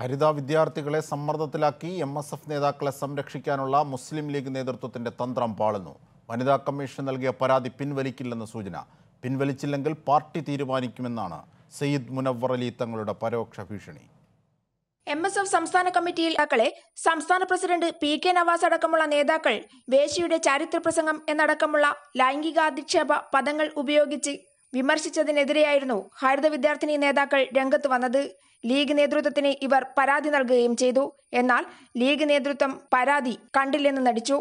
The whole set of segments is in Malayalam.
ഹരിത വിദ്യാർത്ഥികളെ സമ്മർദ്ദത്തിലാക്കി എം എസ് എഫ് നേതാക്കളെ സംരക്ഷിക്കാനുള്ള മുസ്ലിം ലീഗ് നേതൃത്വത്തിന്റെ തന്ത്രം പാളുന്നു വനിതാ കമ്മീഷൻ നൽകിയ പരാതി പിൻവലിക്കില്ലെന്ന സൂചന പിൻവലിച്ചില്ലെങ്കിൽ പാർട്ടി തീരുമാനിക്കുമെന്നാണ് സയ്യിദ് മുനവർ അലി തങ്ങളുടെ പരോക്ഷ ഭീഷണി എം എസ് എഫ് സംസ്ഥാന കമ്മിറ്റിയിൽ നേതാക്കളെ സംസ്ഥാന പ്രസിഡന്റ് പി കെ നവാസ് അടക്കമുള്ള നേതാക്കൾ വേശിയുടെ ചാരിത്ര പ്രസംഗം എന്നടക്കമുള്ള ലൈംഗികാധിക്ഷേപ പദങ്ങൾ ഉപയോഗിച്ച് വിമർശിച്ചതിനെതിരെയായിരുന്നു ഹരിത വിദ്യാർത്ഥിനി നേതാക്കൾ രംഗത്ത് വന്നത് ലീഗ് നേതൃത്വത്തിന് ഇവർ പരാതി നൽകുകയും ചെയ്തു എന്നാൽ ലീഗ് നേതൃത്വം പരാതി കണ്ടില്ലെന്ന് നടിച്ചു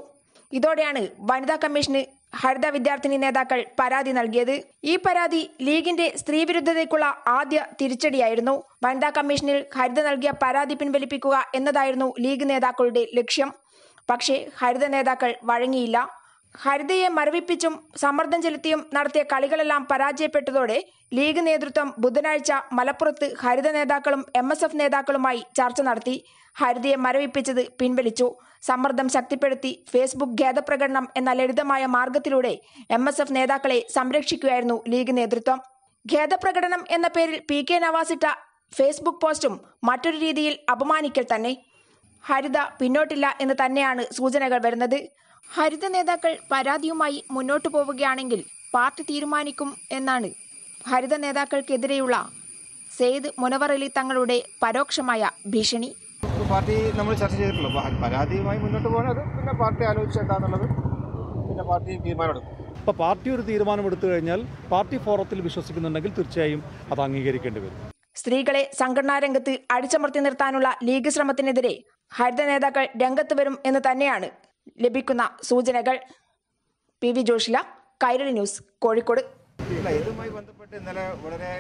ഇതോടെയാണ് വനിതാ കമ്മീഷന് ഹരിത വിദ്യാർത്ഥിനി നേതാക്കൾ പരാതി നൽകിയത് ഈ പരാതി ലീഗിന്റെ സ്ത്രീവിരുദ്ധതയ്ക്കുള്ള ആദ്യ തിരിച്ചടിയായിരുന്നു വനിതാ കമ്മീഷനിൽ ഹരിത നൽകിയ പരാതി പിൻവലിപ്പിക്കുക എന്നതായിരുന്നു ലീഗ് നേതാക്കളുടെ ലക്ഷ്യം പക്ഷേ ഹരിത നേതാക്കൾ വഴങ്ങിയില്ല ഹരിതയെ മരവിപ്പിച്ചും സമ്മർദ്ദം ചെലുത്തിയും നടത്തിയ കളികളെല്ലാം പരാജയപ്പെട്ടതോടെ ലീഗ് നേതൃത്വം ബുധനാഴ്ച മലപ്പുറത്ത് ഹരിത നേതാക്കളും എം എസ് എഫ് നേതാക്കളുമായി ചർച്ച നടത്തി ഹരിതയെ മരവിപ്പിച്ചത് പിൻവലിച്ചു സമ്മർദ്ദം ശക്തിപ്പെടുത്തി ഫേസ്ബുക്ക് ഖേദപ്രകടനം എന്ന ലളിതമായ മാർഗത്തിലൂടെ എം എസ് എഫ് നേതാക്കളെ സംരക്ഷിക്കുകയായിരുന്നു ലീഗ് നേതൃത്വം ഖേദപ്രകടനം എന്ന പേരിൽ പി കെ നവാസിട്ട ഫേസ്ബുക്ക് പോസ്റ്റും മറ്റൊരു രീതിയിൽ അപമാനിക്കൽ തന്നെ ഹരിത പിന്നോട്ടില്ല എന്ന് തന്നെയാണ് സൂചനകൾ വരുന്നത് ഹരിത നേതാക്കൾ പരാതിയുമായി മുന്നോട്ടു പോവുകയാണെങ്കിൽ പാർട്ടി തീരുമാനിക്കും എന്നാണ് ഹരിത നേതാക്കൾക്കെതിരെയുള്ള സെയ്ദ് അലി തങ്ങളുടെ പരോക്ഷമായ ഭീഷണി പാർട്ടി നമ്മൾ ചർച്ച ചെയ്തിട്ടുള്ളൂ പരാതിയുമായി മുന്നോട്ട് പോകാൻ പിന്നെ പാർട്ടി ആലോചിച്ച് പിന്നെ പാർട്ടി തീരുമാനമെടുക്കും ഇപ്പോൾ പാർട്ടി ഒരു തീരുമാനമെടുത്തു കഴിഞ്ഞാൽ പാർട്ടി ഫോറത്തിൽ വിശ്വസിക്കുന്നുണ്ടെങ്കിൽ തീർച്ചയായും അത് അംഗീകരിക്കേണ്ടി വരും സ്ത്രീകളെ സംഘടനാ രംഗത്ത് അടിച്ചമർത്തി നിർത്താനുള്ള ലീഗ് ശ്രമത്തിനെതിരെ ഹരിത നേതാക്കൾ രംഗത്ത് വരും എന്ന് തന്നെയാണ് ലഭിക്കുന്ന സൂചനകൾ P V Joshila Kairali news Kozhikode ഇതുമായി ബന്ധപ്പെട്ട് ഇന്നലെ വളരെ